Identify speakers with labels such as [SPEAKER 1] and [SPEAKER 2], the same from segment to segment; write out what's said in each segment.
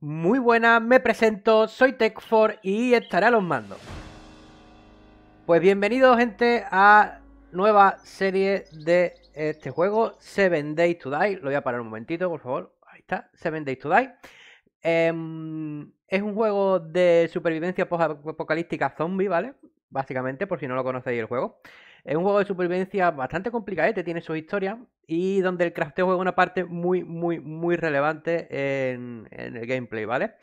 [SPEAKER 1] Muy buenas, me presento, soy Tech4 y estaré a los mandos. Pues bienvenidos gente a nueva serie de este juego, Seven Days to Die. Lo voy a parar un momentito, por favor. Ahí está, Seven Days to Die. Em, es un juego de supervivencia post-apocalíptica zombie, ¿vale? Básicamente, por si no lo conocéis el juego. Es un juego de supervivencia bastante complicado, este tiene su historia y donde el crafteo juega una parte muy, muy, muy relevante en, el gameplay, ¿vale?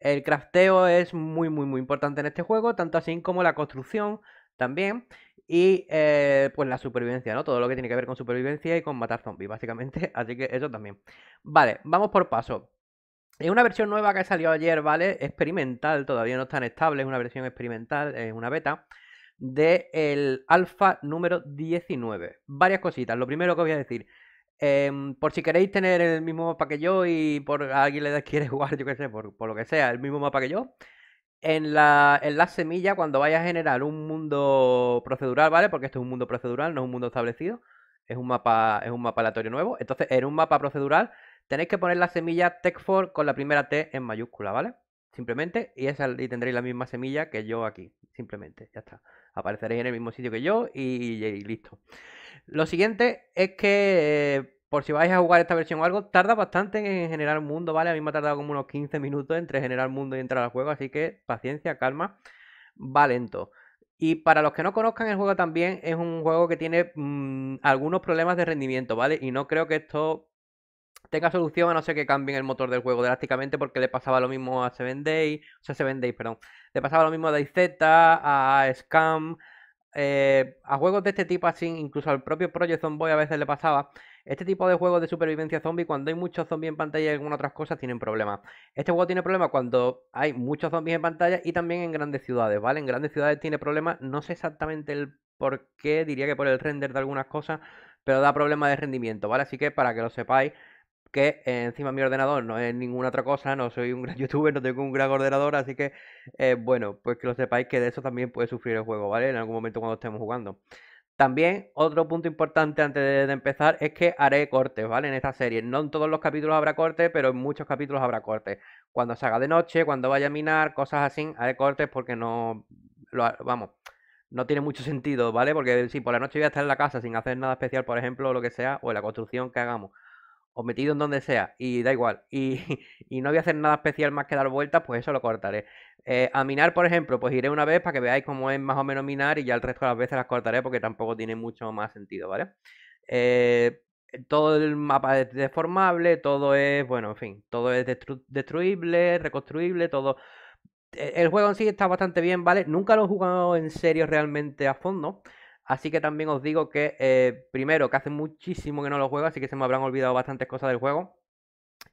[SPEAKER 1] El crafteo es muy, muy, muy importante en este juego, tanto así como la construcción también y eh, pues la supervivencia, ¿no? Todo lo que tiene que ver con supervivencia y con matar zombies, básicamente. Así que eso también. Vale, vamos por paso. Es una versión nueva que ha salió ayer, ¿vale? Experimental, todavía no es tan estable, es una versión experimental, es una beta. De el alfa número 19. Varias cositas. Lo primero que os voy a decir, em, por si queréis tener el mismo mapa que yo y por alguien le quiere jugar, yo qué sé, por, lo que sea, el mismo mapa que yo, en la, en semilla, cuando vaya a generar un mundo procedural, ¿vale? Porque esto es un mundo procedural, no es un mundo establecido, es un mapa, es un mapa aleatorio nuevo. Entonces, en un mapa procedural tenéis que poner la semilla TEC4 con la primera T en mayúscula, ¿vale? Simplemente, y, tendréis la misma semilla que yo aquí. Simplemente, ya está. Apareceréis en el mismo sitio que yo y, listo. Lo siguiente es que, eh, por si vais a jugar esta versión o algo, tarda bastante en generar mundo, ¿vale? A mí me ha tardado como unos 15 minutos entre generar mundo y entrar al juego, así que paciencia, calma, va lento. Y para los que no conozcan el juego también, es un juego que tiene mm, algunos problemas de rendimiento, ¿vale? Y no creo que esto tenga solución a no ser que cambien el motor del juego drásticamente porque le pasaba lo mismo a Seven Days o sea, Seven Days, perdón, le pasaba lo mismo a DayZ, a Scam, eh, a juegos de este tipo así, incluso al propio Project Zomboy a veces le pasaba. Este tipo de juegos de supervivencia zombie, cuando hay muchos zombies en pantalla y algunas otras cosas, tienen problemas. Este juego tiene problemas cuando hay muchos zombies en pantalla y también en grandes ciudades, ¿vale? En grandes ciudades tiene problemas, no sé exactamente el por qué, diría que por el render de algunas cosas, pero da problemas de rendimiento, ¿vale? Así que para que lo sepáis, que encima mi ordenador no es ninguna otra cosa, no soy un gran youtuber, no tengo un gran ordenador, así que eh, bueno, pues que lo sepáis que de eso también puede sufrir el juego, ¿vale? En algún momento cuando estemos jugando. También otro punto importante antes de, empezar es que haré cortes, ¿vale? En esta serie. No en todos los capítulos habrá cortes, pero en muchos capítulos habrá cortes. Cuando se haga de noche, cuando vaya a minar, cosas así, haré cortes porque no... vamos, no tiene mucho sentido, ¿vale? Porque si por la noche voy a estar en la casa sin hacer nada especial, por ejemplo, o lo que sea, o en la construcción que hagamos o metido en donde sea, y da igual, y, no voy a hacer nada especial más que dar vueltas, pues eso lo cortaré. Eh, a minar, por ejemplo, pues iré una vez para que veáis cómo es más o menos minar y ya el resto de las veces las cortaré porque tampoco tiene mucho más sentido, ¿vale? Eh, todo el mapa es deformable, todo es, bueno, en fin, todo es destruible, reconstruible, todo... E-, el juego en sí está bastante bien, ¿vale? Nunca lo he jugado en serio realmente a fondo, Así que también os digo que, eh, primero, que hace muchísimo que no lo juego, así que se me habrán olvidado bastantes cosas del juego.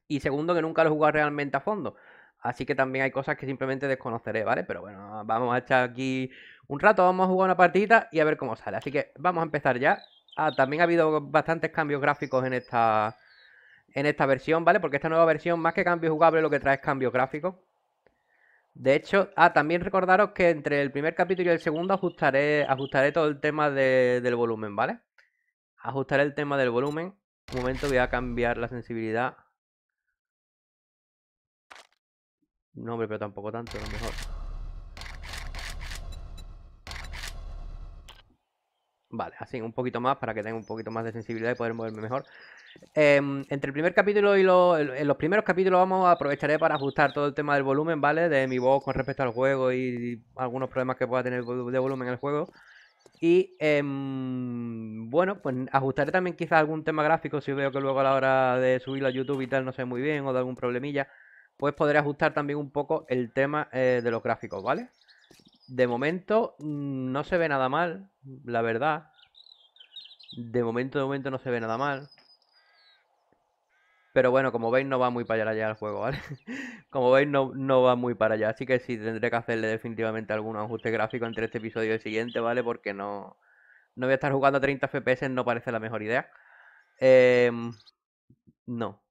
[SPEAKER 1] Y segundo, que nunca lo he jugado realmente a fondo. Así que también hay cosas que simplemente desconoceré, ¿vale? Pero bueno, vamos a echar aquí un rato, vamos a jugar una partita y a ver cómo sale. Así que vamos a empezar ya. Ah, también ha habido bastantes cambios gráficos en esta, en esta versión, ¿vale? Porque esta nueva versión, más que cambios jugables, lo que trae es cambios gráficos. De hecho, ah, también recordaros que entre el primer capítulo y el segundo ajustaré, ajustaré todo el tema del volumen, ¿vale? Ajustaré el tema del volumen. Un momento, voy a cambiar la sensibilidad. No, hombre, pero tampoco tanto, a lo mejor. Vale, así un poquito más para que tenga un poquito más de sensibilidad y poder moverme mejor. Em, entre el primer capítulo y los, primeros capítulos vamos a aprovecharé para ajustar todo el tema del volumen, ¿vale? De mi voz con respecto al juego y, algunos problemas que pueda tener de volumen en el juego. Y em, bueno, pues ajustaré también quizás algún tema gráfico si veo que luego a la hora de subirlo a YouTube y tal no sé muy bien o de algún problemilla, pues podré ajustar también un poco el tema eh, de los gráficos, ¿vale? De momento no se ve nada mal, la verdad. De momento, de momento no se ve nada mal. Pero bueno, como veis, no va muy para allá el juego, ¿vale? Como veis, no, va muy para allá. Así que sí tendré que hacerle definitivamente algún ajuste gráfico entre este episodio y el siguiente, ¿vale? Porque no, no voy a estar jugando a 30 FPS, no parece la mejor idea. Em, no.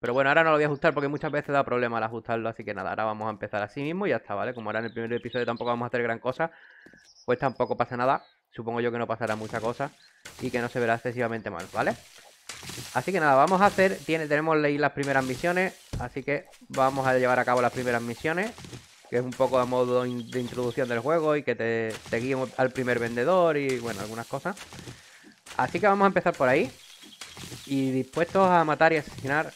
[SPEAKER 1] Pero bueno, ahora no lo voy a ajustar porque muchas veces da problema al ajustarlo. Así que nada, ahora vamos a empezar así mismo y ya está, ¿vale? Como ahora en el primer episodio tampoco vamos a hacer gran cosa, pues tampoco pasa nada. Supongo yo que no pasará mucha cosa y que no se verá excesivamente mal, ¿vale? vale Así que nada, vamos a hacer... Tiene, tenemos ahí las primeras misiones, así que vamos a llevar a cabo las primeras misiones. Que es un poco a modo de introducción del juego y que te, guíe al primer vendedor y bueno, algunas cosas. Así que vamos a empezar por ahí. Y dispuestos a matar y asesinar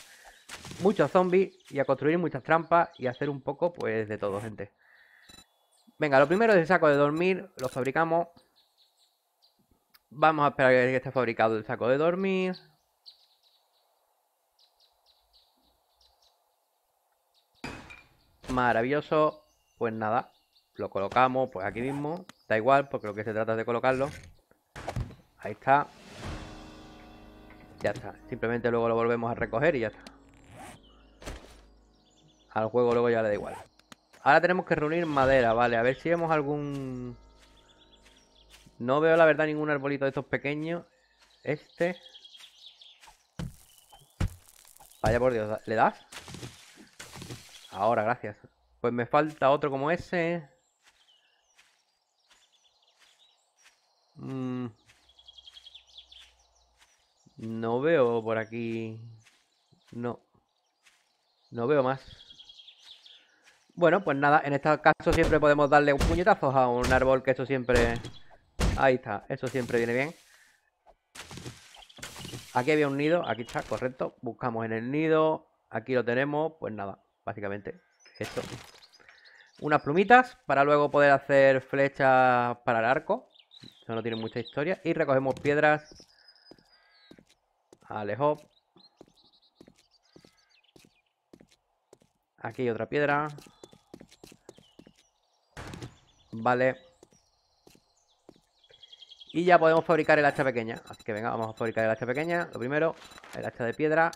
[SPEAKER 1] muchos zombies y a construir muchas trampas y hacer un poco pues de todo, gente. Venga, lo primero es el saco de dormir, lo fabricamos. Vamos a esperar a que esté fabricado el saco de dormir. Maravilloso. Pues nada, lo colocamos pues aquí mismo. Da igual, porque lo que se trata es de colocarlo. Ahí está. Ya está. Simplemente luego lo volvemos a recoger y ya está. Al juego luego ya le da igual. Ahora tenemos que reunir madera, vale. A ver si vemos algún... No veo la verdad ningún arbolito de estos pequeños. Este... Vaya por Dios, ¿le das? Ahora, gracias. Pues me falta otro como ese. Mm. No veo por aquí. No. No veo más. Bueno, pues nada, en este caso siempre podemos darle un puñetazo a un árbol, que eso siempre... Ahí está, eso siempre viene bien. Aquí había un nido, aquí está, correcto. Buscamos en el nido, aquí lo tenemos, pues nada básicamente esto. Unas plumitas para luego poder hacer flechas para el arco. Eso no tiene mucha historia. Y recogemos piedras. Alejo. Aquí hay otra piedra. Vale. Y ya podemos fabricar el hacha pequeña. Así que venga, vamos a fabricar el hacha pequeña. Lo primero, el hacha de piedra.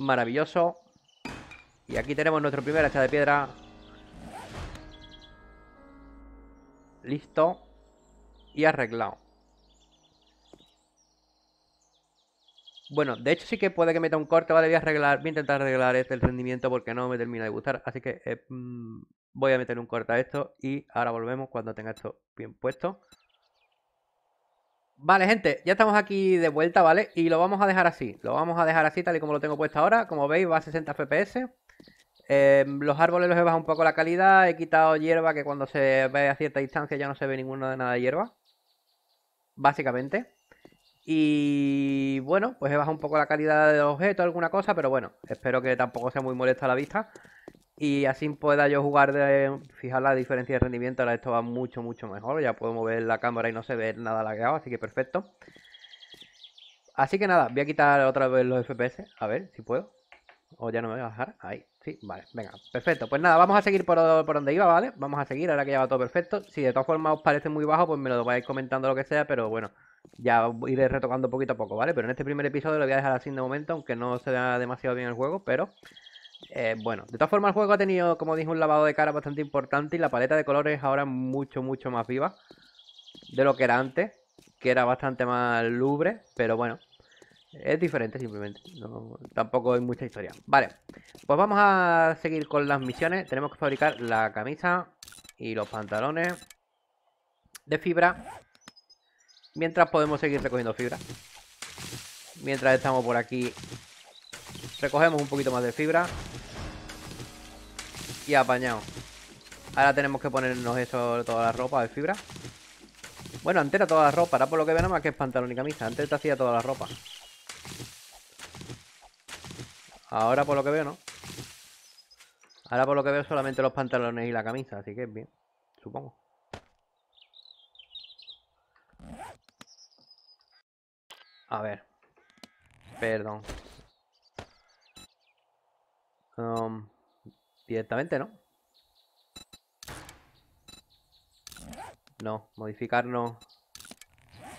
[SPEAKER 1] Maravilloso. Y aquí tenemos nuestro primer hacha de piedra. Listo. Y arreglado. Bueno, de hecho sí que puede que meta un corte, vale, voy a arreglar, voy a intentar arreglar este el rendimiento porque no me termina de gustar, así que eh, mm, voy a meter un corte a esto y ahora volvemos cuando tenga esto bien puesto. Vale, gente, ya estamos aquí de vuelta, ¿vale? Y lo vamos a dejar así. Lo vamos a dejar así, tal y como lo tengo puesto ahora. Como veis, va a 60 FPS. Eh, los árboles los he bajado un poco la calidad. He quitado hierba que cuando se ve a cierta distancia ya no se ve ninguna de nada de hierba. Básicamente. Y bueno, pues he bajado un poco la calidad del objeto, alguna cosa, pero bueno, espero que tampoco sea muy molesta a la vista y así pueda yo jugar de fijar la diferencia de rendimiento ahora esto va mucho mucho mejor ya puedo mover la cámara y no se ve nada lagueado así que perfecto así que nada voy a quitar otra vez los fps a ver si puedo o ya no me voy a bajar ahí sí vale venga perfecto pues nada vamos a seguir por, por donde iba vale vamos a seguir ahora que ya va todo perfecto si de todas formas os parece muy bajo pues me lo vais comentando lo que sea pero bueno ya iré retocando poquito a poco vale pero en este primer episodio lo voy a dejar así de momento aunque no se vea demasiado bien el juego pero eh, bueno, de todas formas el juego ha tenido, como dije, un lavado de cara bastante importante y la paleta de colores ahora mucho, mucho más viva de lo que era antes, que era bastante más lubre, pero bueno, es diferente simplemente, tampoco hay mucha historia. Vale, pues vamos a seguir con las misiones, tenemos que fabricar la camisa y los pantalones de fibra, mientras podemos seguir recogiendo fibra. Mientras estamos por aquí Recogemos un poquito más de fibra. Y apañado. Ahora tenemos que ponernos eso, toda la ropa de fibra. Bueno, antes era toda la ropa. Ahora por lo que veo nada más que es pantalón y camisa. Antes te hacía toda la ropa. Ahora por lo que veo, ¿no? Ahora por lo que veo solamente los pantalones y la camisa. Así que es bien, supongo. A ver. Perdón. Um, directamente, ¿no? No, modificar no.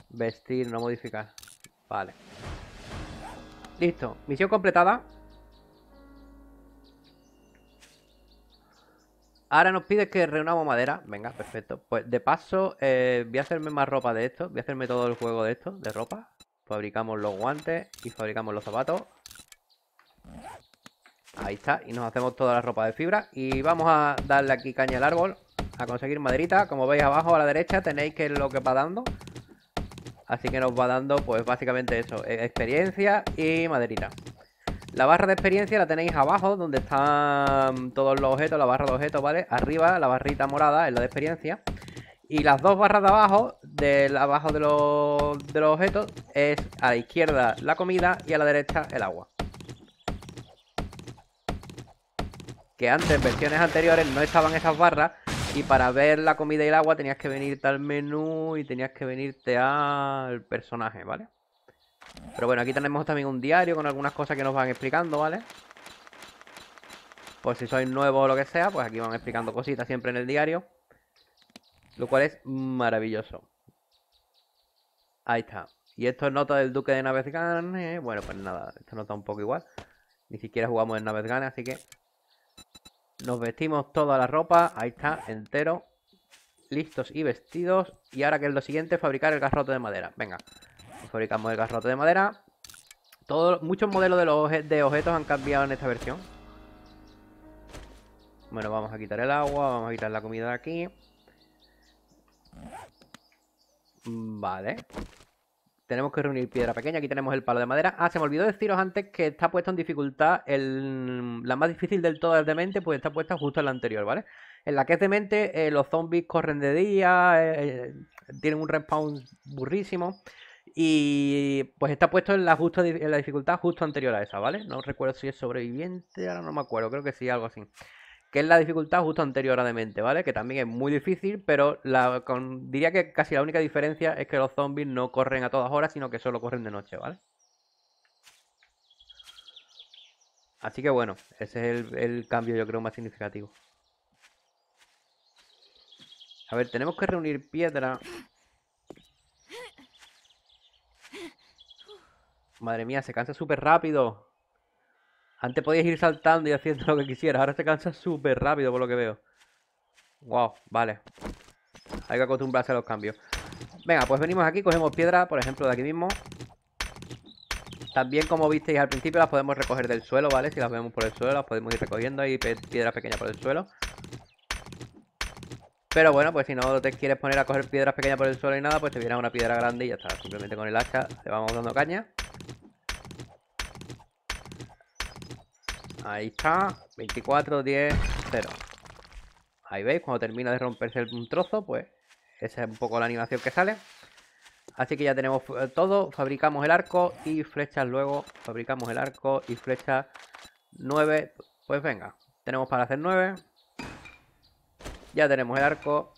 [SPEAKER 1] Vestir, no modificar. Vale. Listo, misión completada. Ahora nos pide que reunamos madera. Venga, perfecto. Pues de paso, eh, voy a hacerme más ropa de esto. Voy a hacerme todo el juego de esto, de ropa. Fabricamos los guantes y fabricamos los zapatos. Ahí está, y nos hacemos toda la ropa de fibra Y vamos a darle aquí caña al árbol A conseguir maderita, como veis abajo a la derecha Tenéis que lo que va dando Así que nos va dando, pues básicamente eso e-, Experiencia y maderita La barra de experiencia la tenéis abajo Donde están todos los objetos La barra de objetos, ¿vale? Arriba, la barrita morada es la de experiencia y las dos barras de abajo, del abajo de los, de los objetos, es a la izquierda la comida y a la derecha el agua. que antes, en versiones anteriores, no estaban esas barras y para ver la comida y el agua tenías que venirte al menú y tenías que venirte al personaje, ¿vale? Pero bueno, aquí tenemos también un diario con algunas cosas que nos van explicando, ¿vale? Por pues si sois nuevos o lo que sea, pues aquí van explicando cositas siempre en el diario. Lo cual es maravilloso. Ahí está. Y esto es nota del Duque de Naves Bueno, pues nada, esto nota un poco igual. Ni siquiera jugamos en Naves así que nos vestimos toda la ropa. Ahí está, entero. Listos y vestidos. Y ahora que es lo siguiente, fabricar el garrote de madera. Venga, fabricamos el garrote de madera. muchos modelos de, de objetos han cambiado en esta versión. Bueno, vamos a quitar el agua, vamos a quitar la comida de aquí. Vale. Tenemos que reunir piedra pequeña. Aquí tenemos el palo de madera. Ah, se me olvidó deciros antes que está puesto en dificultad. El... La más difícil del todo es demente, pues está puesta justo en la anterior, ¿vale? En la que es demente, eh, los zombies corren de día, eh, eh, tienen un respawn burrísimo. Y pues está puesto en la, justo, en la dificultad justo anterior a esa, ¿vale? No recuerdo si es sobreviviente, ahora no me acuerdo, creo que sí, algo así que es la dificultad justo anterior a ¿vale? Que también es muy difícil, pero la, diría que casi la única diferencia es que los zombies no corren a todas horas, sino que solo corren de noche, ¿vale? Así que bueno, ese es el, el cambio yo creo más significativo. A ver, tenemos que reunir piedra. Madre mía, se cansa súper rápido. Antes podías ir saltando y haciendo lo que quisieras. Ahora se cansa súper rápido por lo que veo. Wow, vale. Hay que acostumbrarse a los cambios. Venga, pues venimos aquí, cogemos piedra, por ejemplo, de aquí mismo. También, como visteis al principio, las podemos recoger del suelo, ¿vale? Si las vemos por el suelo, las podemos ir recogiendo. ahí, piedras pequeñas por el suelo. Pero bueno, pues si no te quieres poner a coger piedras pequeñas por el suelo y nada, pues te viene una piedra grande y ya está. Simplemente con el hacha le vamos dando caña. Ahí está. 24, 10, 0. Ahí veis, cuando termina de romperse un trozo, pues esa es un poco la animación que sale. Así que ya tenemos eh, todo. Fabricamos el arco y flechas luego. Fabricamos el arco y flechas 9. Pues venga, tenemos para hacer 9. Ya tenemos el arco,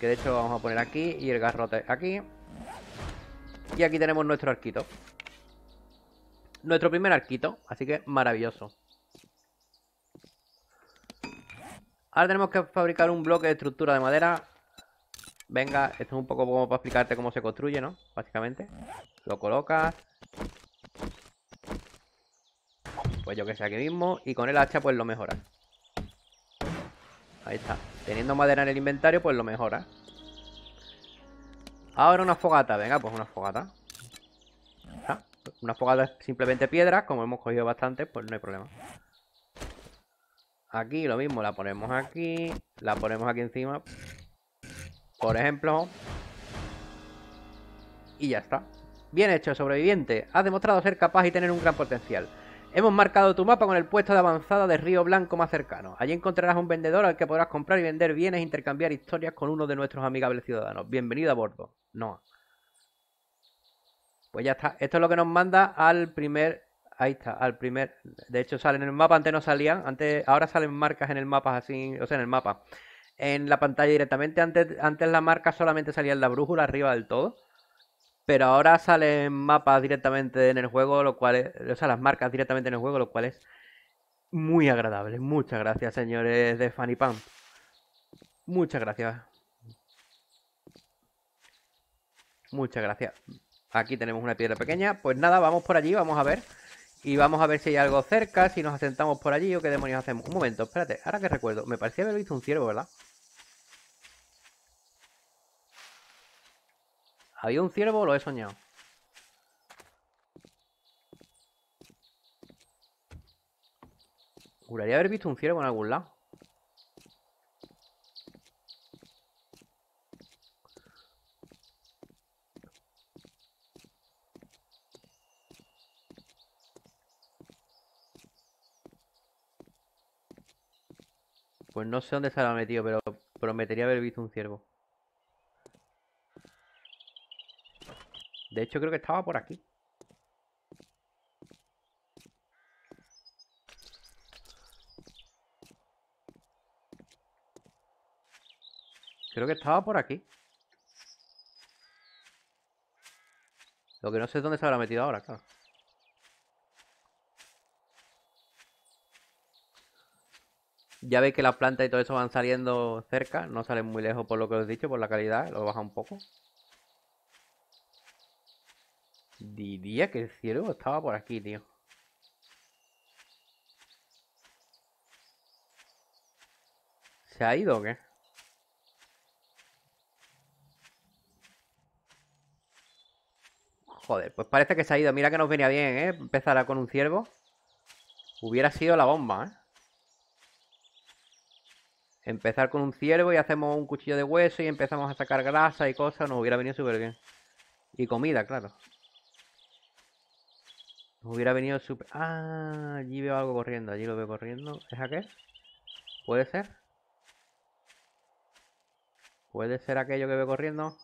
[SPEAKER 1] que de hecho vamos a poner aquí, y el garrote aquí. Y aquí tenemos nuestro arquito. Nuestro primer arquito, así que maravilloso. Ahora tenemos que fabricar un bloque de estructura de madera. Venga, esto es un poco como para explicarte cómo se construye, ¿no? Básicamente. Lo colocas. Pues yo que sé, aquí mismo. Y con el hacha pues lo mejoras. Ahí está. Teniendo madera en el inventario pues lo mejoras. Ahora una fogata. Venga, pues una fogata. una fogata es simplemente piedra Como hemos cogido bastante pues no hay problema. Aquí lo mismo, la ponemos aquí, la ponemos aquí encima, por ejemplo. Y ya está. Bien hecho, sobreviviente. Has demostrado ser capaz y tener un gran potencial. Hemos marcado tu mapa con el puesto de avanzada de Río Blanco más cercano. Allí encontrarás un vendedor al que podrás comprar y vender bienes e intercambiar historias con uno de nuestros amigables ciudadanos. Bienvenido a bordo, Noah. Pues ya está. Esto es lo que nos manda al primer Ahí está, al primer. De hecho, salen en el mapa, antes no salían, antes, ahora salen marcas en el mapa así, o sea, en el mapa. En la pantalla directamente, antes, antes la marca solamente salía en la brújula arriba del todo. Pero ahora salen mapas directamente en el juego, lo cual es, o sea, las marcas directamente en el juego, lo cual es muy agradable. Muchas gracias, señores de Funny Pump. Muchas gracias. Muchas gracias. Aquí tenemos una piedra pequeña. Pues nada, vamos por allí, vamos a ver. Y vamos a ver si hay algo cerca, si nos asentamos por allí o qué demonios hacemos. Un momento, espérate, ahora que recuerdo, me parecía haber visto un ciervo, ¿verdad? ¿Había un ciervo o lo he soñado? Juraría haber visto un ciervo en algún lado. Pues no sé dónde se habrá metido, pero prometería haber visto un ciervo. De hecho, creo que estaba por aquí. Creo que estaba por aquí. Lo que no sé es dónde se habrá metido ahora, claro. Ya veis que las plantas y todo eso van saliendo cerca, no salen muy lejos por lo que os he dicho, por la calidad, lo baja un poco. Diría que el ciervo estaba por aquí, tío. ¿Se ha ido o qué? Joder, pues parece que se ha ido. Mira que nos venía bien, ¿eh? Empezar con un ciervo. Hubiera sido la bomba, ¿eh? Empezar con un ciervo y hacemos un cuchillo de hueso y empezamos a sacar grasa y cosas, nos hubiera venido súper bien. Y comida, claro. Nos hubiera venido súper... Ah, allí veo algo corriendo, allí lo veo corriendo. ¿Es aquel? ¿Puede ser? ¿Puede ser aquello que veo corriendo?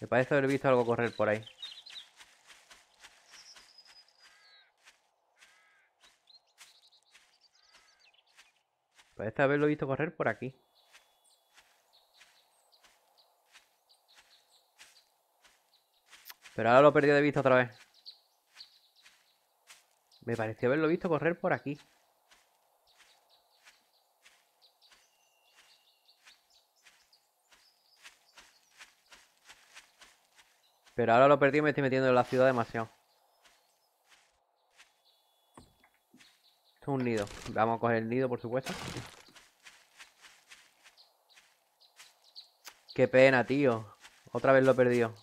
[SPEAKER 1] Me parece haber visto algo correr por ahí. Parece pues haberlo visto correr por aquí. Pero ahora lo he perdido de vista otra vez. Me pareció haberlo visto correr por aquí. Pero ahora lo perdí y me estoy metiendo en la ciudad demasiado. Esto es un nido. Vamos a coger el nido, por supuesto. Qué pena, tío. Otra vez lo he perdido.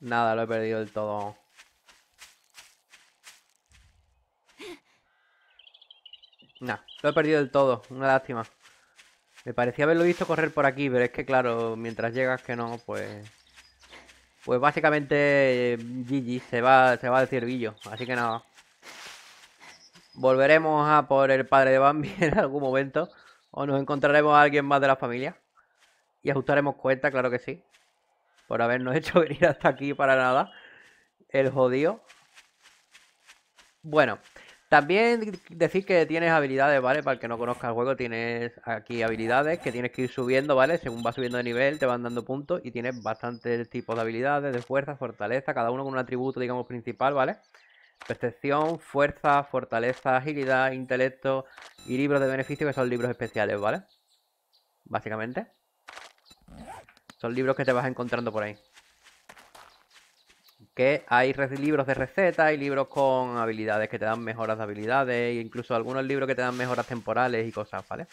[SPEAKER 1] Nada, lo he perdido del todo. Nah, lo he perdido del todo. Una lástima. Me parecía haberlo visto correr por aquí, pero es que claro, mientras llegas que no, pues... Pues básicamente GG, se va, se va el ciervillo, así que nada. Volveremos a por el padre de Bambi en algún momento. O nos encontraremos a alguien más de la familia. Y ajustaremos cuenta, claro que sí. Por habernos hecho venir hasta aquí para nada. El jodido. Bueno. También decir que tienes habilidades, ¿vale? Para el que no conozca el juego, tienes aquí habilidades que tienes que ir subiendo, ¿vale? Según vas subiendo de nivel, te van dando puntos y tienes bastantes tipos de habilidades, de fuerza, fortaleza, cada uno con un atributo, digamos, principal, ¿vale? Percepción, fuerza, fortaleza, agilidad, intelecto y libros de beneficio, que son libros especiales, ¿vale? Básicamente. Son libros que te vas encontrando por ahí que hay libros de recetas y libros con habilidades que te dan mejoras de habilidades e incluso algunos libros que te dan mejoras temporales y cosas, ¿vale?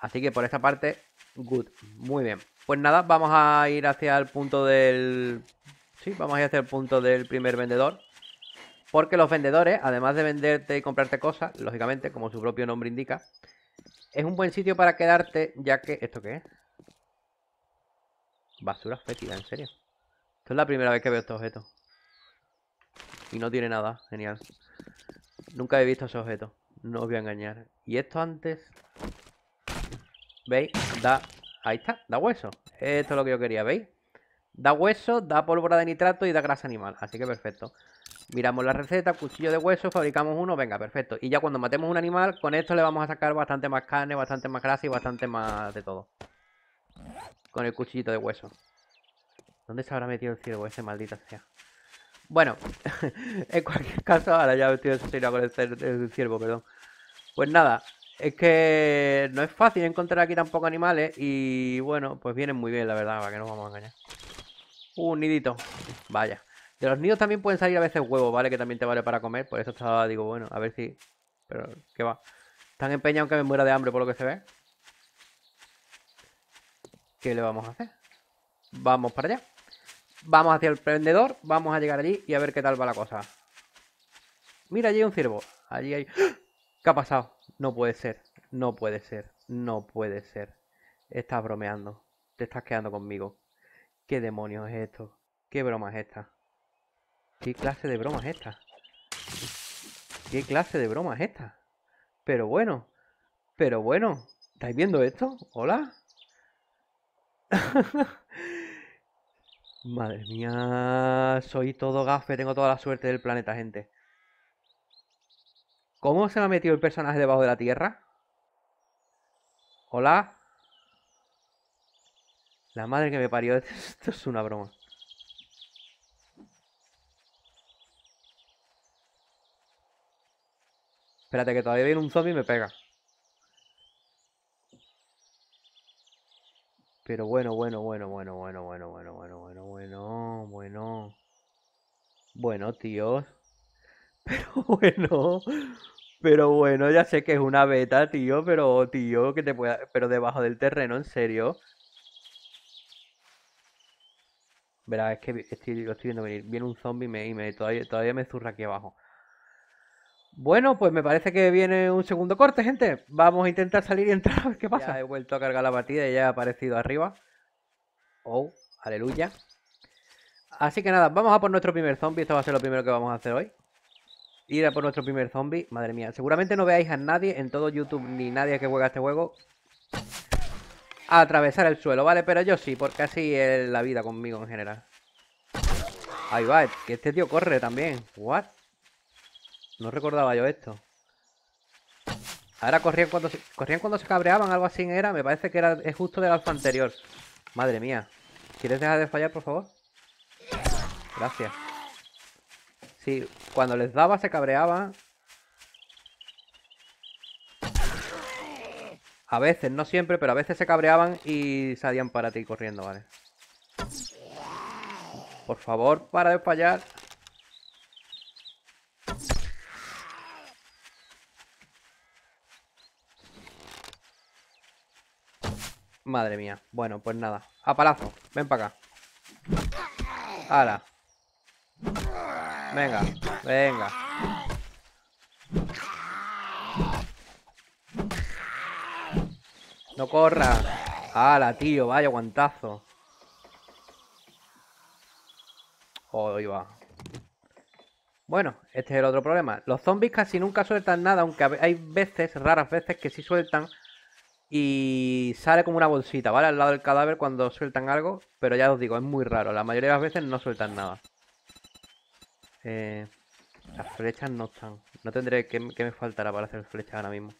[SPEAKER 1] Así que por esta parte, good, muy bien. Pues nada, vamos a ir hacia el punto del... Sí, vamos a ir hacia el punto del primer vendedor. Porque los vendedores, además de venderte y comprarte cosas, lógicamente, como su propio nombre indica, es un buen sitio para quedarte, ya que... ¿Esto qué es? Basura fétida, en serio. Esto es la primera vez que veo este objeto. Y no tiene nada, genial. Nunca he visto ese objeto, no os voy a engañar. Y esto antes... ¿Veis? Da... Ahí está, da hueso. Esto es lo que yo quería, ¿veis? Da hueso, da pólvora de nitrato y da grasa animal, así que perfecto. Miramos la receta, cuchillo de hueso, fabricamos uno, venga, perfecto. Y ya cuando matemos un animal, con esto le vamos a sacar bastante más carne, bastante más grasa y bastante más de todo. Con el cuchillito de hueso. ¿Dónde se habrá metido el ciervo ese maldita sea? Bueno, en cualquier caso, ahora ya estoy asesinado con el, ciervo, perdón. Pues nada, es que no es fácil encontrar aquí tampoco animales y bueno, pues vienen muy bien, la verdad, para que no vamos a engañar. un nidito. Vaya. De los nidos también pueden salir a veces huevos, ¿vale? Que también te vale para comer. Por eso estaba, digo, bueno, a ver si... Pero, ¿qué va? Están empeñados que me muera de hambre por lo que se ve. ¿Qué le vamos a hacer? Vamos para allá. Vamos hacia el prendedor, vamos a llegar allí y a ver qué tal va la cosa. Mira, allí hay un ciervo. Allí hay... ¡Ah! ¿Qué ha pasado? No puede ser, no puede ser, no puede ser. Estás bromeando, te estás quedando conmigo. ¿Qué demonios es esto? ¿Qué broma es esta? ¿Qué clase de broma es esta? ¿Qué clase de broma es esta? Pero bueno, pero bueno, ¿estáis viendo esto? ¿Hola? Madre mía, soy todo gafe, tengo toda la suerte del planeta, gente. ¿Cómo se me ha metido el personaje debajo de la tierra? ¿Hola? La madre que me parió, esto es una broma. Espérate, que todavía viene un zombie y me pega. Pero bueno, bueno, bueno, bueno, bueno, bueno, bueno, bueno, bueno. Bueno, bueno. Bueno, tío Pero bueno. Pero bueno, ya sé que es una beta, tío, pero tío, que te pueda. Pero debajo del terreno, en serio. Verá, es que estoy, lo estoy viendo venir. Viene un zombie y me, todavía, me zurra aquí abajo. Bueno, pues me parece que viene un segundo corte, gente. Vamos a intentar salir y entrar a ver qué pasa. he vuelto a cargar la batida y ya ha aparecido arriba. Oh, aleluya. Así que nada, vamos a por nuestro primer zombie. Esto va a ser lo primero que vamos a hacer hoy. Ir a por nuestro primer zombie. Madre mía, seguramente no veáis a nadie en todo YouTube ni nadie que juega este juego a atravesar el suelo, ¿vale? Pero yo sí, porque así es la vida conmigo en general. Ahí va, que este tío corre también. ¿What? No recordaba yo esto. Ahora corrían cuando se, corrían cuando se cabreaban, algo así era. Me parece que era es justo del alfa anterior. Madre mía. ¿Quieres dejar de fallar, por favor? Gracias. Sí, cuando les daba se cabreaban A veces, no siempre, pero a veces se cabreaban y salían para ti corriendo, ¿vale? Por favor, para de fallar. Madre mía. Bueno, pues nada. A palazo. Ven para acá. ¡Hala! Venga, venga. No corra. Ala, tío, vaya aguantazo. Oh, ahí va. Bueno, este es el otro problema. Los zombies casi nunca sueltan nada, aunque hay veces, raras veces, que sí sueltan y sale como una bolsita, ¿vale? Al lado del cadáver cuando sueltan algo, pero ya os digo, es muy raro. La mayoría de las veces no sueltan nada. Eh, las flechas no están. No tendré que, me faltará para hacer flechas ahora mismo.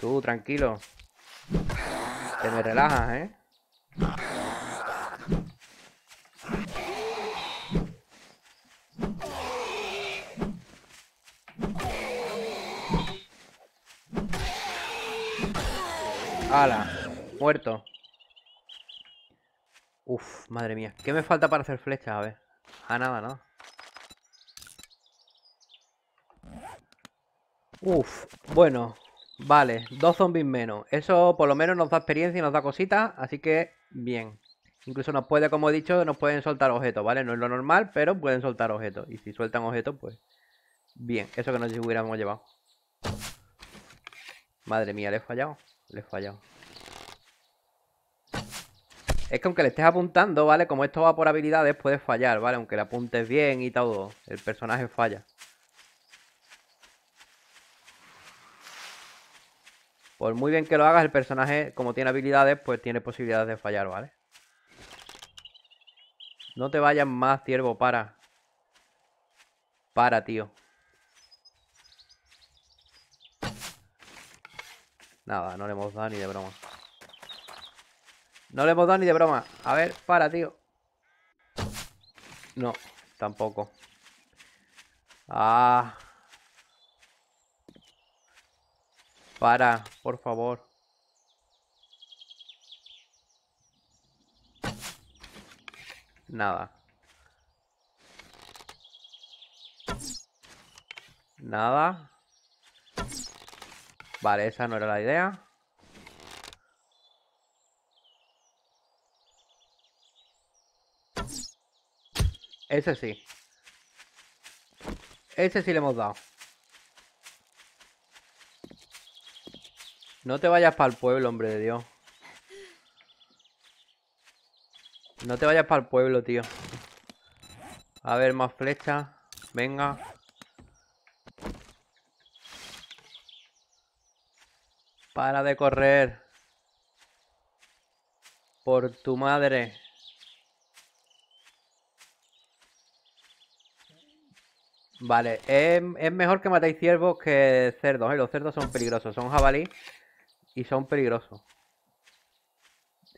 [SPEAKER 1] Tú, tranquilo. Te me relajas, ¿eh? ¡Hala! Muerto. Uf, madre mía. ¿Qué me falta para hacer flechas? A ver. Ah, nada, ¿no? Uf, bueno. Vale, dos zombies menos. Eso por lo menos nos da experiencia y nos da cositas, así que bien. Incluso nos puede, como he dicho, nos pueden soltar objetos, ¿vale? No es lo normal, pero pueden soltar objetos. Y si sueltan objetos, pues... Bien, eso que nos hubiéramos llevado. Madre mía, le he fallado. Le he fallado. Es que aunque le estés apuntando, ¿vale? Como esto va por habilidades, puedes fallar, ¿vale? Aunque le apuntes bien y todo, el personaje falla. Por muy bien que lo hagas, el personaje, como tiene habilidades, pues tiene posibilidades de fallar, ¿vale? No te vayas más, ciervo, para. Para, tío. Nada, no le hemos dado ni de broma. No le hemos dado ni de broma. A ver, para, tío. No, tampoco. Ah. Para, por favor. Nada. Nada. Vale, esa no era la idea. Ese sí. Ese sí le hemos dado. No te vayas para el pueblo, hombre de Dios. No te vayas para el pueblo, tío. A ver, más flechas. Venga. Para de correr. Por tu madre. Vale, es, mejor que matéis ciervos que cerdos. ¿eh? Los cerdos son peligrosos, son jabalí y son peligrosos.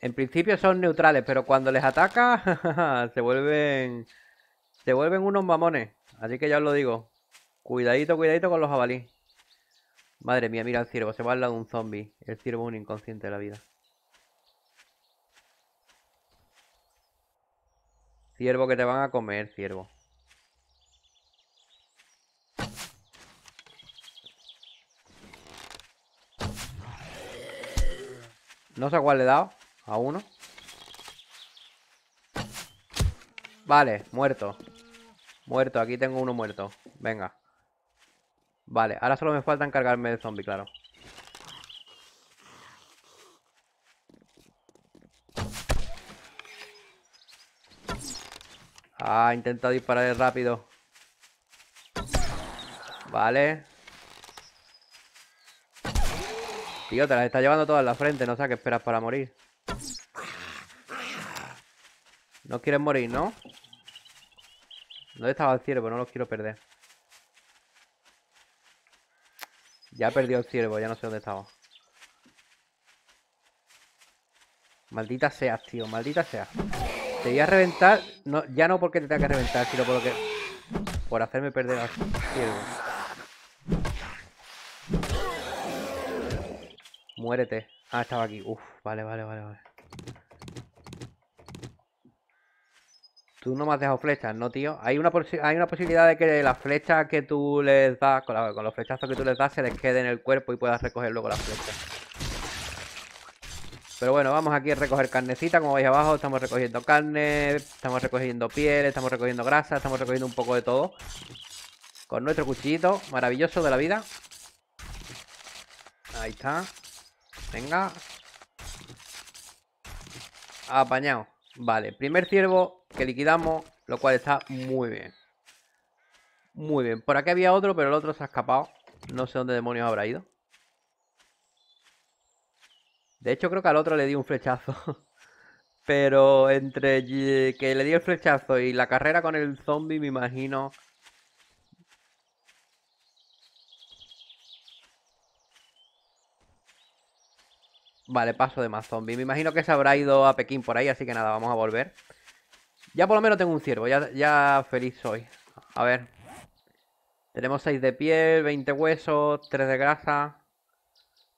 [SPEAKER 1] En principio son neutrales, pero cuando les ataca se vuelven se vuelven unos mamones. Así que ya os lo digo. Cuidadito, cuidadito con los jabalíes. Madre mía, mira al ciervo, se va al lado de un zombie. El ciervo es un inconsciente de la vida. Ciervo que te van a comer, ciervo. No sé cuál le he dado. A uno. Vale, muerto. Muerto, aquí tengo uno muerto. Venga. Vale, ahora solo me falta encargarme de zombie, claro. Ah, intentado disparar rápido. Vale. Tío, te las está llevando todas en la frente, no sé qué esperas para morir. No quieres morir, ¿no? ¿Dónde estaba el pero No lo quiero perder. Ya he perdido el ciervo, ya no sé dónde estaba. Maldita seas, tío, maldita sea. Te voy a reventar, no, ya no porque te tenga que reventar, sino por lo que... Por hacerme perder al ciervo. Muérete. Ah, estaba aquí. Uf, vale, vale, vale, vale. Tú no me has dejado flechas, ¿no, tío? Hay una, hay una posibilidad de que las flechas que tú les das, con, los flechazos que tú les das, se les quede en el cuerpo y puedas recoger luego las flechas. Pero bueno, vamos aquí a recoger carnecita, como veis abajo, estamos recogiendo carne, estamos recogiendo piel, estamos recogiendo grasa, estamos recogiendo un poco de todo. Con nuestro cuchillito maravilloso de la vida. Ahí está. Venga. Apañado. Vale, primer ciervo que liquidamos, lo cual está muy bien. Muy bien. Por aquí había otro, pero el otro se ha escapado. No sé dónde demonios habrá ido. De hecho, creo que al otro le di un flechazo. Pero entre que le di el flechazo y la carrera con el zombie, me imagino... Vale, paso de más zombie. Me imagino que se habrá ido a Pekín por ahí, así que nada, vamos a volver. Ya por lo menos tengo un ciervo, ya, feliz soy. A ver. Tenemos 6 de piel, 20 huesos, 3 de grasa.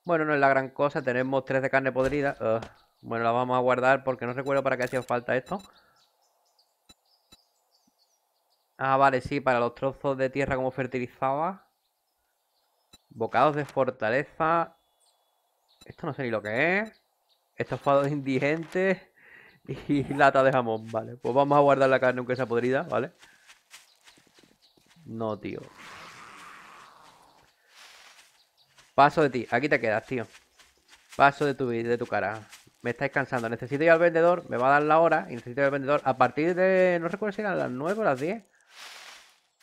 [SPEAKER 1] Bueno, no es la gran cosa. Tenemos 3 de carne podrida. Bueno, la vamos a guardar porque no recuerdo para qué hacía falta esto. Ah, vale, sí, para los trozos de tierra como fertilizaba. Bocados de fortaleza. Esto no sé ni lo que es. Estofados indigentes. y lata de jamón, vale. Pues vamos a guardar la carne aunque sea podrida, ¿vale? No, tío. Paso de ti, aquí te quedas, tío. Paso de tu, de tu cara. Me estáis cansando. Necesito ir al vendedor, me va a dar la hora y necesito ir al vendedor a partir de... No recuerdo si eran las 9 o las 10.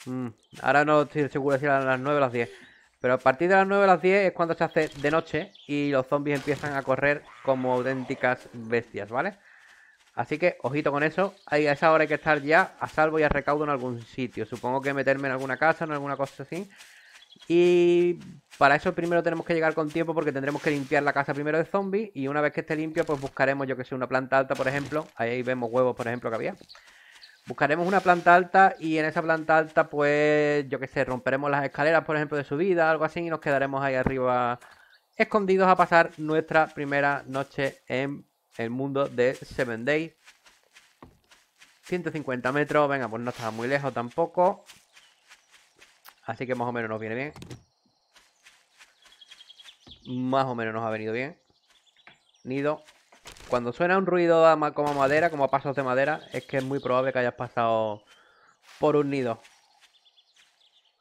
[SPEAKER 1] Mm, ahora no estoy seguro si eran las 9 o las 10. Pero a partir de las 9 o las 10 es cuando se hace de noche y los zombies empiezan a correr como auténticas bestias, ¿vale? Así que, ojito con eso, a esa hora hay que estar ya a salvo y a recaudo en algún sitio. Supongo que meterme en alguna casa, en alguna cosa así. Y para eso primero tenemos que llegar con tiempo porque tendremos que limpiar la casa primero de zombies. Y una vez que esté limpia, pues buscaremos, yo que sé, una planta alta, por ejemplo. Ahí vemos huevos, por ejemplo, que había. Buscaremos una planta alta y en esa planta alta, pues, yo que sé, romperemos las escaleras, por ejemplo, de subida, algo así, y nos quedaremos ahí arriba escondidos a pasar nuestra primera noche en el mundo de Seven Days. 150 metros, venga, pues no está muy lejos tampoco. Así que más o menos nos viene bien. Más o menos nos ha venido bien. Nido. Cuando suena un ruido como a madera, como a pasos de madera, es que es muy probable que hayas pasado por un nido.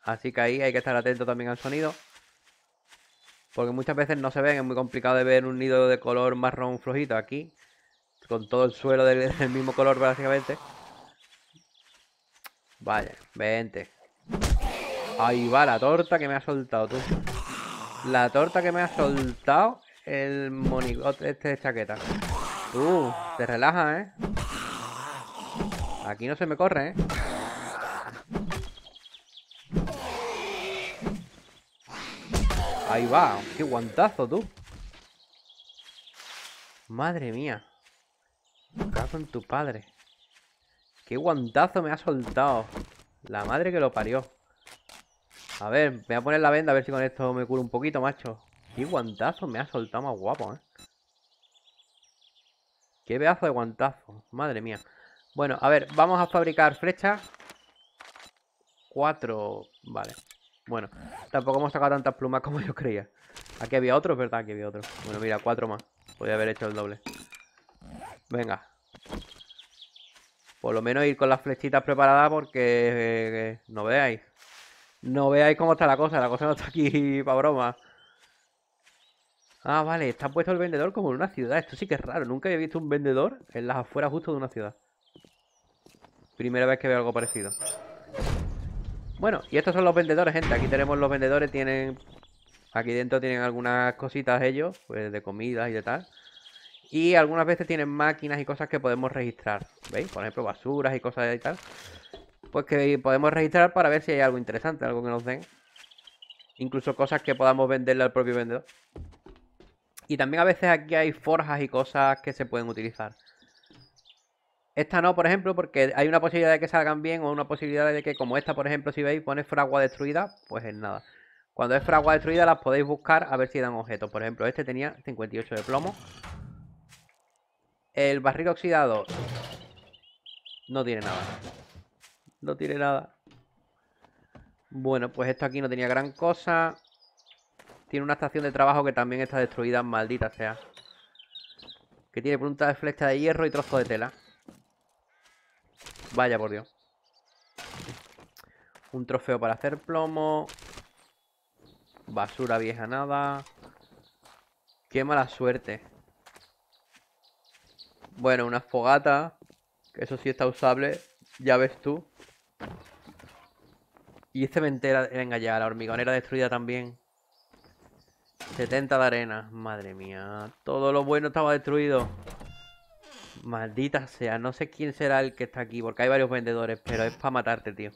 [SPEAKER 1] Así que ahí hay que estar atento también al sonido. Porque muchas veces no se ven, es muy complicado de ver un nido de color marrón flojito aquí. Con todo el suelo del, mismo color básicamente. Vaya, vente. Ahí va la torta que me ha soltado tú. La torta que me ha soltado el monigote este de chaqueta. Tú, uh, te relaja, ¿eh? Aquí no se me corre, ¿eh? Ahí va. Qué guantazo, tú. Madre mía. cazo en tu padre. Qué guantazo me ha soltado. La madre que lo parió. A ver, me voy a poner la venda a ver si con esto me curo un poquito, macho. Qué guantazo me ha soltado más guapo, eh. Qué pedazo de guantazo. Madre mía. Bueno, a ver, vamos a fabricar flechas. Cuatro. Vale. Bueno, tampoco hemos sacado tantas plumas como yo creía. Aquí había otro, ¿verdad? Aquí había otro. Bueno, mira, cuatro más. Podría haber hecho el doble. Venga. Por lo menos ir con las flechitas preparadas porque eh, eh, no veáis. No veáis cómo está la cosa. La cosa no está aquí para broma. Ah, vale. Está puesto el vendedor como en una ciudad. Esto sí que es raro. Nunca había visto un vendedor en las afueras justo de una ciudad. Primera vez que veo algo parecido. Bueno, y estos son los vendedores, gente. Aquí tenemos los vendedores, tienen... Aquí dentro tienen algunas cositas ellos, pues de comidas y de tal. Y algunas veces tienen máquinas y cosas que podemos registrar. ¿Veis? Por ejemplo, basuras y cosas y tal. Pues que podemos registrar para ver si hay algo interesante, algo que nos den. Incluso cosas que podamos venderle al propio vendedor. Y también a veces aquí hay forjas y cosas que se pueden utilizar. Esta no, por ejemplo, porque hay una posibilidad de que salgan bien o una posibilidad de que, como esta, por ejemplo, si veis, pone fragua destruida, pues es nada. Cuando es fragua destruida las podéis buscar a ver si dan objetos. Por ejemplo, este tenía 58 de plomo. El barril oxidado no tiene nada. No tiene nada. Bueno, pues esto aquí no tenía gran cosa. Tiene una estación de trabajo que también está destruida, maldita sea. Que tiene punta de flecha de hierro y trozo de tela. Vaya por Dios. Un trofeo para hacer plomo. Basura vieja nada. Qué mala suerte. Bueno, una fogata. eso sí está usable. Ya ves tú. Y este mentera. Venga ya, la hormigonera destruida también. 70 de arena. Madre mía. Todo lo bueno estaba destruido. Maldita sea, no sé quién será el que está aquí, porque hay varios vendedores, pero es para matarte, tío.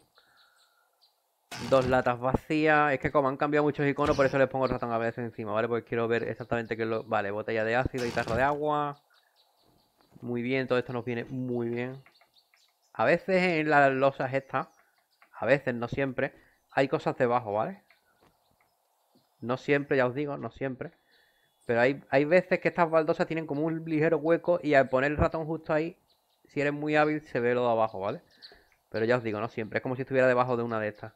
[SPEAKER 1] Dos latas vacías. Es que como han cambiado muchos iconos, por eso les pongo ratón a veces encima, ¿vale? Porque quiero ver exactamente qué es lo... Vale, botella de ácido y tarro de agua. Muy bien, todo esto nos viene muy bien. A veces en las losas estas, a veces, no siempre, hay cosas debajo, ¿vale? No siempre, ya os digo, no siempre. Pero hay, veces que estas baldosas tienen como un ligero hueco y al poner el ratón justo ahí, si eres muy hábil, se ve lo de abajo, ¿vale? Pero ya os digo, no siempre. Es como si estuviera debajo de una de estas.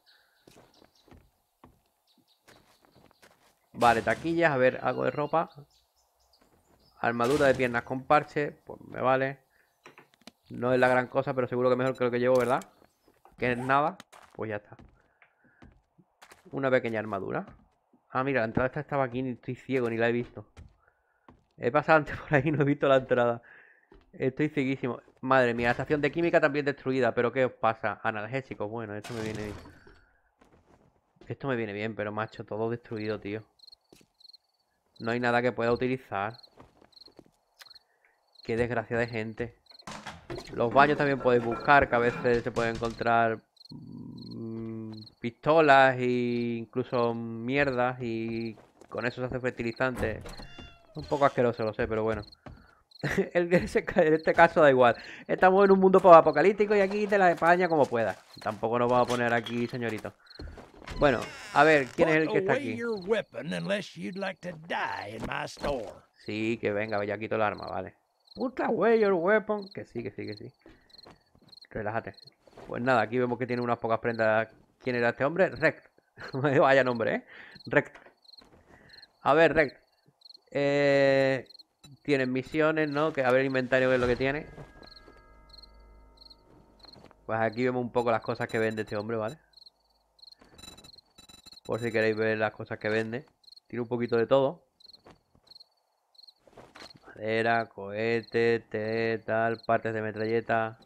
[SPEAKER 1] Vale, taquillas. A ver, algo de ropa. Armadura de piernas con parche. Pues me vale. No es la gran cosa, pero seguro que mejor que lo que llevo, ¿verdad? Que es nada. Pues ya está. Una pequeña armadura. Ah, mira, la entrada esta estaba aquí, ni estoy ciego, ni la he visto. He pasado antes por ahí y no he visto la entrada. Estoy ceguísimo. Madre mía, la estación de química también destruida. ¿Pero qué os pasa? Analgésicos, bueno, esto me viene bien. Esto me viene bien, pero macho, todo destruido, tío. No hay nada que pueda utilizar. Qué desgracia de gente. Los baños también podéis buscar, que a veces se puede encontrar pistolas e incluso mierdas y con eso se hace fertilizante. Un poco asqueroso, lo sé, pero bueno. en este caso da igual. Estamos en un mundo apocalíptico y aquí te la España como pueda Tampoco nos vamos a poner aquí, señorito. Bueno, a ver, ¿quién es el que está aquí? Sí, que venga, ya quito el arma, vale. Puta away your weapon. Que sí, que sí, que sí. Relájate. Pues nada, aquí vemos que tiene unas pocas prendas ¿Quién era este hombre? Rect. Vaya nombre, ¿eh? Rect. A ver, Rect. Eh, tienen misiones, ¿no? Que a ver el inventario que es lo que tiene. Pues aquí vemos un poco las cosas que vende este hombre, ¿vale? Por si queréis ver las cosas que vende. Tiene un poquito de todo. Madera, cohete, tal, partes de metralleta.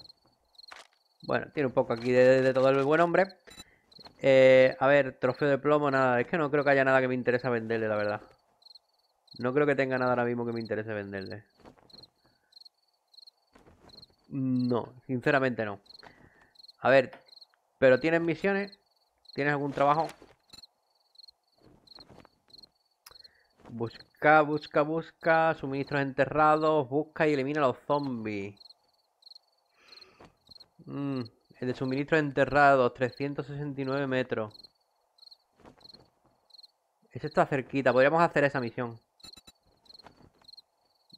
[SPEAKER 1] Bueno, tiene un poco aquí de, de todo el buen hombre. Eh, a ver, trofeo de plomo, nada. Es que no creo que haya nada que me interese venderle, la verdad. No creo que tenga nada ahora mismo que me interese venderle. No, sinceramente no. A ver, ¿pero tienes misiones? ¿Tienes algún trabajo? Busca, busca, busca. Suministros enterrados. Busca y elimina a los zombies. Mmm el de suministro enterrado, 369 metros. Es está cerquita, podríamos hacer esa misión.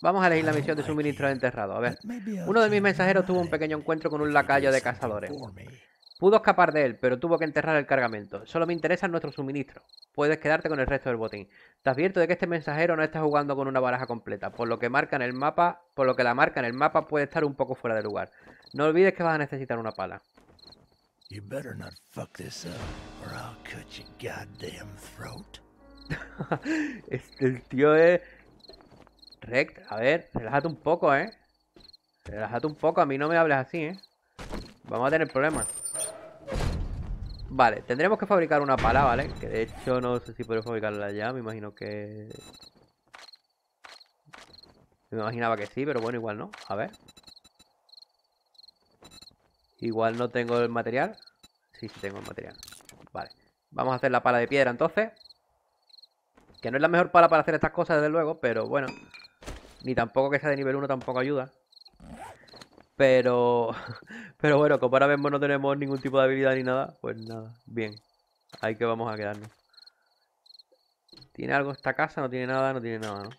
[SPEAKER 1] Vamos a elegir la misión de suministro enterrado. A ver, uno de mis mensajeros tuvo un pequeño encuentro con un lacayo de cazadores. Pudo escapar de él, pero tuvo que enterrar el cargamento. Solo me interesa nuestro suministro. Puedes quedarte con el resto del botín. Te advierto de que este mensajero no está jugando con una baraja completa, por lo que marca en el mapa, por lo que la marca en el mapa puede estar un poco fuera de lugar. No olvides que vas a necesitar una pala. el tío es. Rekt, a ver, relájate un poco, eh. Relájate un poco, a mí no me hables así, eh. Vamos a tener problemas. Vale, tendremos que fabricar una pala, ¿vale? Que de hecho no sé si puedo fabricarla ya, me imagino que... Me imaginaba que sí, pero bueno, igual no. A ver. Igual no tengo el material. Sí, sí tengo el material. Vale. Vamos a hacer la pala de piedra entonces. Que no es la mejor pala para hacer estas cosas, desde luego, pero bueno. Ni tampoco que sea de nivel 1 tampoco ayuda. Pero... Pero bueno, como ahora mismo no tenemos ningún tipo de habilidad ni nada, pues nada. Bien. Ahí que vamos a quedarnos. ¿Tiene algo esta casa? No tiene nada, no tiene nada, ¿no?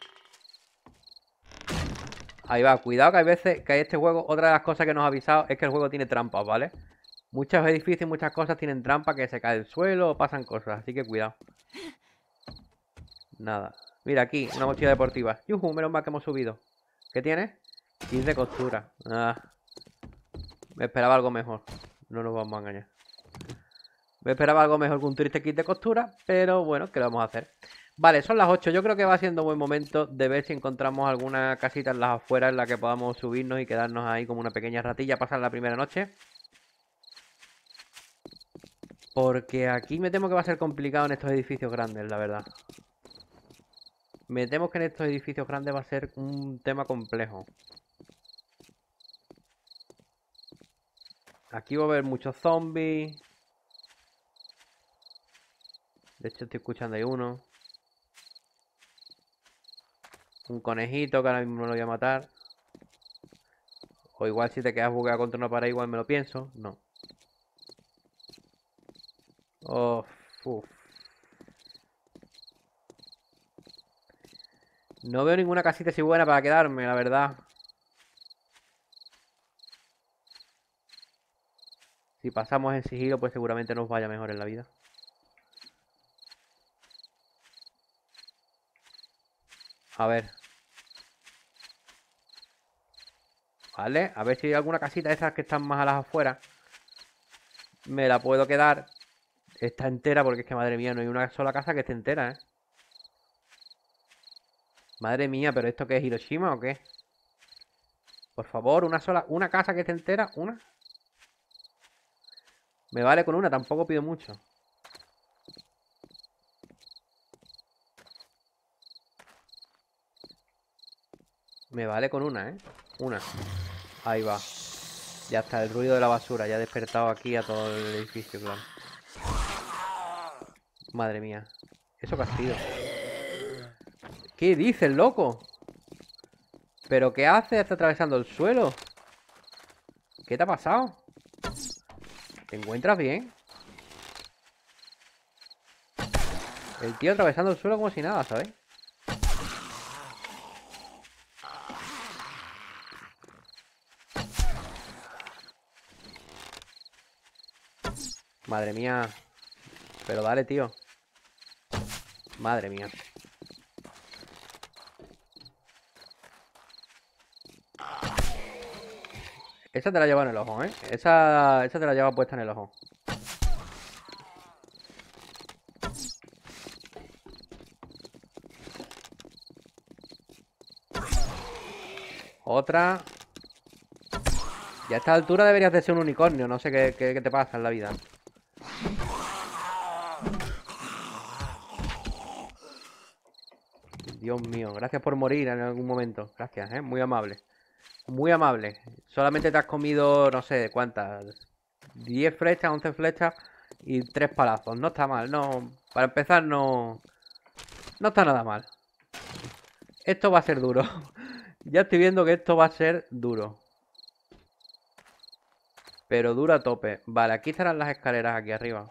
[SPEAKER 1] Ahí va, cuidado que hay veces que hay este juego, otra de las cosas que nos ha avisado es que el juego tiene trampas, ¿vale? Muchos edificios y muchas cosas tienen trampas, que se cae el suelo o pasan cosas, así que cuidado. Nada. Mira, aquí, una mochila deportiva. un menos mal que hemos subido. ¿Qué tiene? 15 costuras. Ah. Me esperaba algo mejor. No nos vamos a engañar. Me esperaba algo mejor que un triste kit de costura, pero bueno, ¿qué vamos a hacer? Vale, son las 8. Yo creo que va siendo buen momento de ver si encontramos alguna casita en las afueras en la que podamos subirnos y quedarnos ahí como una pequeña ratilla, pasar la primera noche. Porque aquí me temo que va a ser complicado en estos edificios grandes, la verdad. Me temo que en estos edificios grandes va a ser un tema complejo. Aquí va a haber muchos zombies. De hecho estoy escuchando ahí uno. Un conejito que ahora mismo me lo voy a matar. O igual si te quedas bugueado contra una pared igual me lo pienso. No. Oh, No veo ninguna casita así buena para quedarme, la verdad. Si pasamos en sigilo, pues seguramente nos vaya mejor en la vida. A ver. Vale, a ver si hay alguna casita de esas que están más a las afueras. Me la puedo quedar. Está entera porque es que, madre mía, no hay una sola casa que esté entera, ¿eh? Madre mía, ¿pero esto qué es Hiroshima o qué? Por favor, una sola... Una casa que esté entera, una... Me vale con una, tampoco pido mucho. Me vale con una, ¿eh? Una. Ahí va. Ya está, el ruido de la basura. Ya ha despertado aquí a todo el edificio, claro. Madre mía. Eso castigo. ¿Qué dice el loco? ¿Pero qué hace? Está atravesando el suelo. ¿Qué te ha pasado? ¿Te encuentras bien? El tío atravesando el suelo como si nada, ¿sabes? Madre mía. Pero dale, tío. Madre mía. Esa te la lleva en el ojo, ¿eh? Esa, esa te la lleva puesta en el ojo. Otra. Y a esta altura deberías de ser un unicornio. No sé qué te pasa en la vida. Dios mío, gracias por morir en algún momento. Gracias, ¿eh? Muy amable. Muy amable. Solamente te has comido, no sé, ¿cuántas? 10 flechas, 11 flechas y 3 palazos. No está mal, no... Para empezar, no... No está nada mal. Esto va a ser duro. ya estoy viendo que esto va a ser duro. Pero dura a tope. Vale, aquí estarán las escaleras aquí arriba.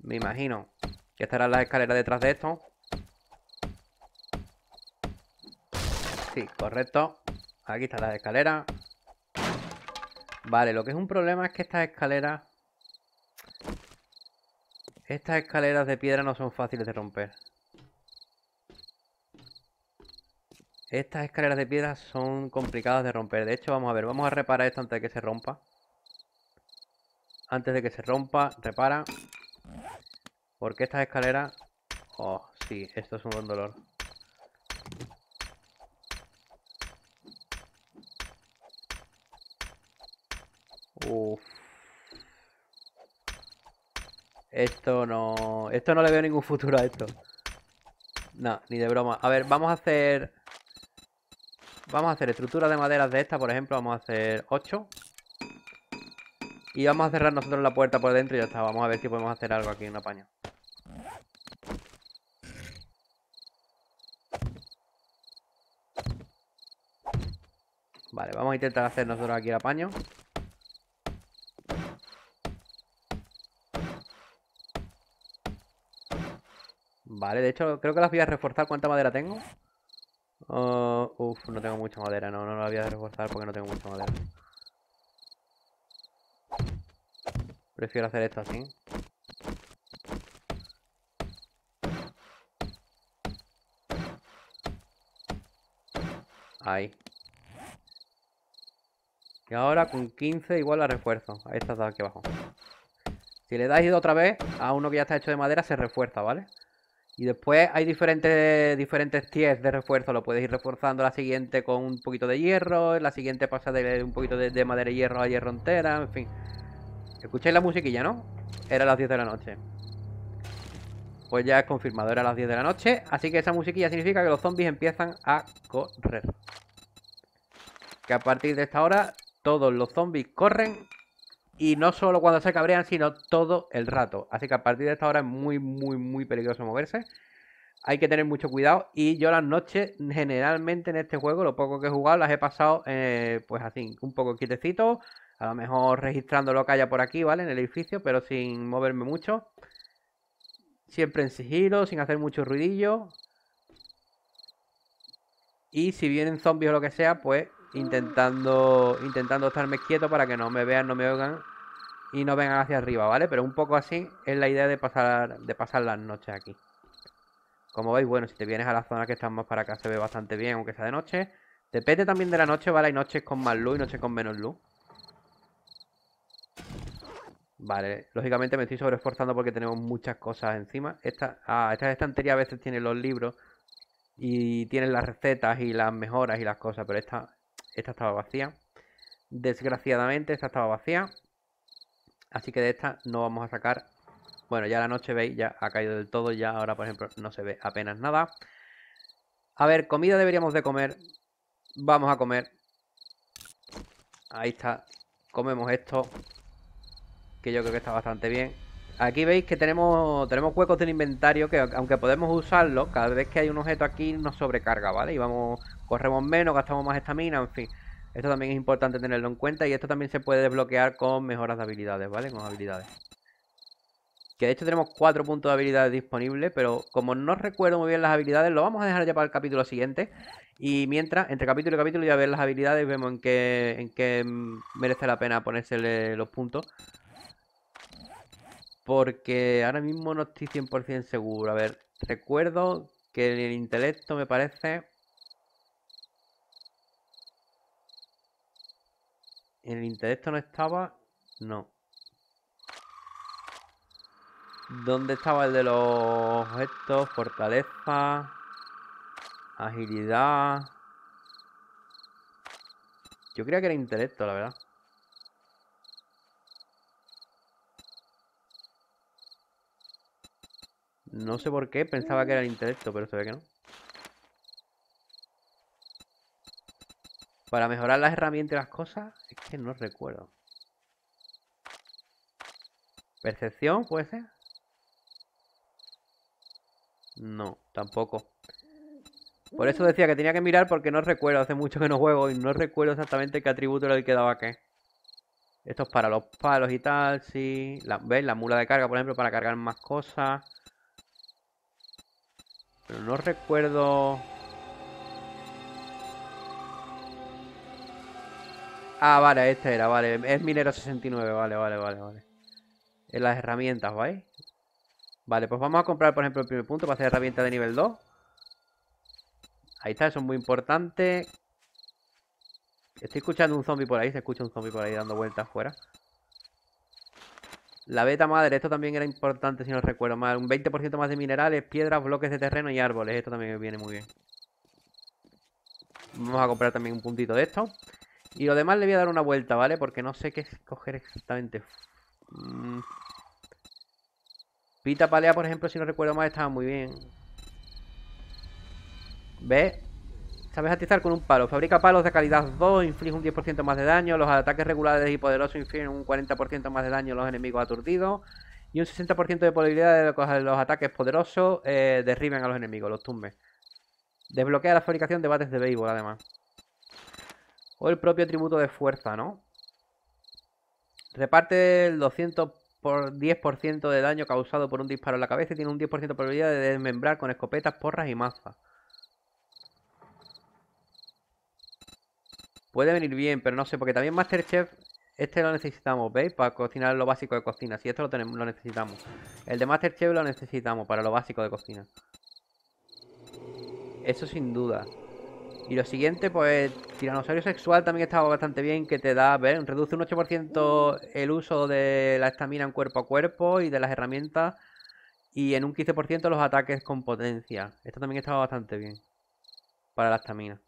[SPEAKER 1] Me imagino que estarán las escaleras detrás de esto. Sí, correcto. Aquí está la escalera Vale, lo que es un problema es que estas escaleras... Estas escaleras de piedra no son fáciles de romper. Estas escaleras de piedra son complicadas de romper. De hecho, vamos a ver, vamos a reparar esto antes de que se rompa. Antes de que se rompa, repara. Porque estas escaleras... Oh, sí, esto es un buen dolor. Esto no... Esto no le veo ningún futuro a esto. No, ni de broma. A ver, vamos a hacer... Vamos a hacer estructura de maderas de esta, por ejemplo. Vamos a hacer 8. Y vamos a cerrar nosotros la puerta por dentro y ya está. Vamos a ver si podemos hacer algo aquí en la paña. Vale, vamos a intentar hacer nosotros aquí el apaño. Vale, de hecho, creo que las voy a reforzar. ¿Cuánta madera tengo? Oh, uf, no tengo mucha madera. No, no la voy a reforzar porque no tengo mucha madera. Prefiero hacer esto así. Ahí. Y ahora con 15 igual la refuerzo. Ahí está aquí abajo. Si le dais otra vez a uno que ya está hecho de madera, se refuerza, ¿vale? Y después hay diferentes, diferentes de refuerzo. Lo puedes ir reforzando la siguiente con un poquito de hierro. La siguiente pasa de un poquito de, madera y hierro a hierro entera. En fin. Escucháis la musiquilla, ¿no? Era las 10 de la noche. Pues ya es confirmado, era las 10 de la noche. Así que esa musiquilla significa que los zombies empiezan a correr. Que a partir de esta hora todos los zombies corren y no solo cuando se cabrean, sino todo el rato. Así que a partir de esta hora es muy, muy, muy peligroso moverse. Hay que tener mucho cuidado. Y yo las noches, generalmente en este juego, lo poco que he jugado, las he pasado eh, pues así, un poco quietecito. A lo mejor registrando lo que haya por aquí, ¿vale? En el edificio, pero sin moverme mucho. Siempre en sigilo, sin hacer mucho ruidillo. Y si vienen zombies o lo que sea, pues intentando, intentando estarme quieto para que no me vean, no me oigan y no vengan hacia arriba, ¿vale? Pero un poco así es la idea de pasar, de pasar las noches aquí. Como veis, bueno, si te vienes a la zona que estamos más para acá se ve bastante bien, aunque sea de noche. Depende también de la noche, ¿vale? Hay noches con más luz y noches con menos luz. Vale, lógicamente me estoy sobreesforzando porque tenemos muchas cosas encima. Esta, ah, esta estantería a veces tiene los libros y tienen las recetas y las mejoras y las cosas, pero esta esta estaba vacía. Desgraciadamente esta estaba vacía. Así que de esta no vamos a sacar... Bueno, ya la noche veis, ya ha caído del todo. Ya ahora, por ejemplo, no se ve apenas nada. A ver, comida deberíamos de comer. Vamos a comer. Ahí está. Comemos esto. Que yo creo que está bastante bien aquí veis que tenemos, tenemos huecos del inventario que aunque podemos usarlo cada vez que hay un objeto aquí nos sobrecarga, ¿vale? Y vamos, corremos menos, gastamos más estamina, en fin. Esto también es importante tenerlo en cuenta y esto también se puede desbloquear con mejoras de habilidades, ¿vale? Con habilidades. Que de hecho tenemos cuatro puntos de habilidades disponibles, pero como no recuerdo muy bien las habilidades, lo vamos a dejar ya para el capítulo siguiente. Y mientras, entre capítulo y capítulo ya ver las habilidades, vemos en qué, en merece la pena ponerse los puntos porque ahora mismo no estoy 100% seguro. A ver, recuerdo que en el intelecto me parece... ¿El intelecto no estaba? No. ¿Dónde estaba el de los objetos? Fortaleza. Agilidad. Yo creía que era intelecto, la verdad. No sé por qué, pensaba que era el intelecto, pero se ve que no. Para mejorar las herramientas y las cosas, es que no recuerdo. ¿Percepción puede ser? No, tampoco. Por eso decía que tenía que mirar porque no recuerdo, hace mucho que no juego y no recuerdo exactamente qué atributo era el que daba qué. Esto es para los palos y tal, sí. La, ¿Ves? La mula de carga, por ejemplo, para cargar más cosas. Pero no recuerdo... Ah, vale, este era, vale. Es minero 69, vale, vale, vale, vale. En las herramientas, ¿vale? Vale, pues vamos a comprar, por ejemplo, el primer punto para hacer herramienta de nivel 2. Ahí está, eso es muy importante. Estoy escuchando un zombie por ahí, se escucha un zombie por ahí dando vueltas afuera. La beta madre, esto también era importante si no recuerdo mal. Un 20% más de minerales, piedras, bloques de terreno y árboles. Esto también viene muy bien. Vamos a comprar también un puntito de esto. Y lo demás le voy a dar una vuelta, ¿vale? Porque no sé qué escoger exactamente. Mm. Pita palea, por ejemplo, si no recuerdo mal, estaba muy bien. ¿Ves? Sabes atizar con un palo. Fabrica palos de calidad 2, inflige un 10% más de daño. Los ataques regulares y poderosos infligen un 40% más de daño a los enemigos aturdidos. Y un 60% de probabilidad de que los ataques poderosos eh, derriben a los enemigos, los tumbes Desbloquea la fabricación de bates de béisbol, además. O el propio tributo de fuerza, ¿no? Reparte el 200 por 10% de daño causado por un disparo en la cabeza y tiene un 10% de probabilidad de desmembrar con escopetas, porras y mazas. Puede venir bien, pero no sé, porque también Masterchef, este lo necesitamos, ¿veis? Para cocinar lo básico de cocina. Si esto lo tenemos, lo necesitamos. El de Masterchef lo necesitamos para lo básico de cocina. Eso sin duda. Y lo siguiente, pues, tiranosaurio sexual también estaba bastante bien, que te da, ver, reduce un 8% el uso de la estamina en cuerpo a cuerpo y de las herramientas, y en un 15% los ataques con potencia. Esto también estaba bastante bien para la estamina.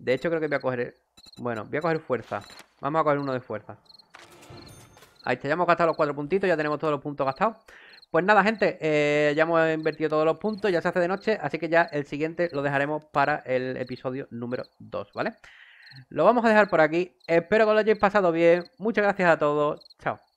[SPEAKER 1] De hecho, creo que voy a coger... Bueno, voy a coger fuerza. Vamos a coger uno de fuerza. Ahí está, ya hemos gastado los cuatro puntitos, ya tenemos todos los puntos gastados. Pues nada, gente, eh, ya hemos invertido todos los puntos, ya se hace de noche, así que ya el siguiente lo dejaremos para el episodio número 2, ¿vale? Lo vamos a dejar por aquí. Espero que lo hayáis pasado bien. Muchas gracias a todos. Chao.